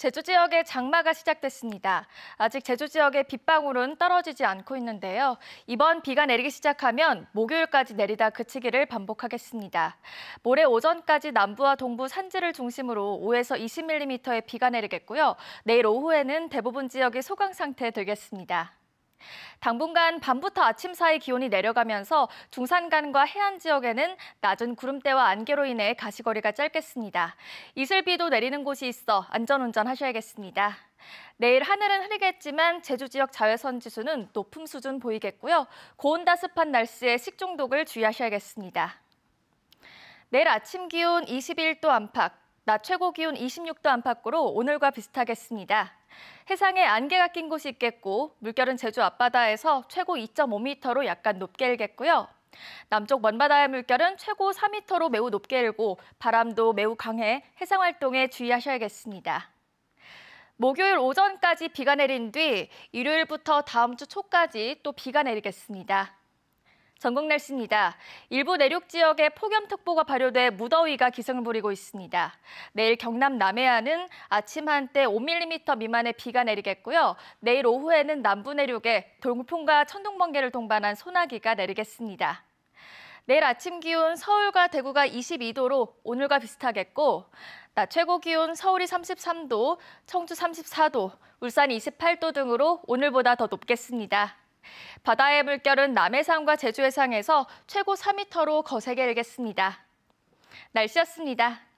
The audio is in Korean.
제주 지역에 장마가 시작됐습니다. 아직 제주 지역의 빗방울은 떨어지지 않고 있는데요. 이번 비가 내리기 시작하면 목요일까지 내리다 그치기를 반복하겠습니다. 모레 오전까지 남부와 동부 산지를 중심으로 5에서 20mm의 비가 내리겠고요. 내일 오후에는 대부분 지역이 소강 상태 되겠습니다. 당분간 밤부터 아침 사이 기온이 내려가면서 중산간과 해안 지역에는 낮은 구름대와 안개로 인해 가시거리가 짧겠습니다. 이슬비도 내리는 곳이 있어 안전운전 하셔야겠습니다. 내일 하늘은 흐리겠지만 제주 지역 자외선 지수는 높은 수준 보이겠고요. 고온다습한 날씨에 식중독을 주의하셔야겠습니다. 내일 아침 기온 21도 안팎, 낮 최고 기온 26도 안팎으로 오늘과 비슷하겠습니다. 해상에 안개가 낀 곳이 있겠고 물결은 제주 앞바다에서 최고 2.5m로 약간 높게 일겠고요. 남쪽 먼바다의 물결은 최고 4m로 매우 높게 일고 바람도 매우 강해 해상 활동에 주의하셔야겠습니다. 목요일 오전까지 비가 내린 뒤 일요일부터 다음 주 초까지 또 비가 내리겠습니다. 전국 날씨입니다. 일부 내륙 지역에 폭염특보가 발효돼 무더위가 기승을 부리고 있습니다. 내일 경남 남해안은 아침 한때 5mm 미만의 비가 내리겠고요. 내일 오후에는 남부 내륙에 돌풍과 천둥번개를 동반한 소나기가 내리겠습니다. 내일 아침 기온 서울과 대구가 22도로 오늘과 비슷하겠고 낮 최고 기온 서울이 33도, 청주 34도, 울산 28도 등으로 오늘보다 더 높겠습니다. 바다의 물결은 남해상과 제주 해상에서 최고 4m로 거세게 일겠습니다. 날씨였습니다.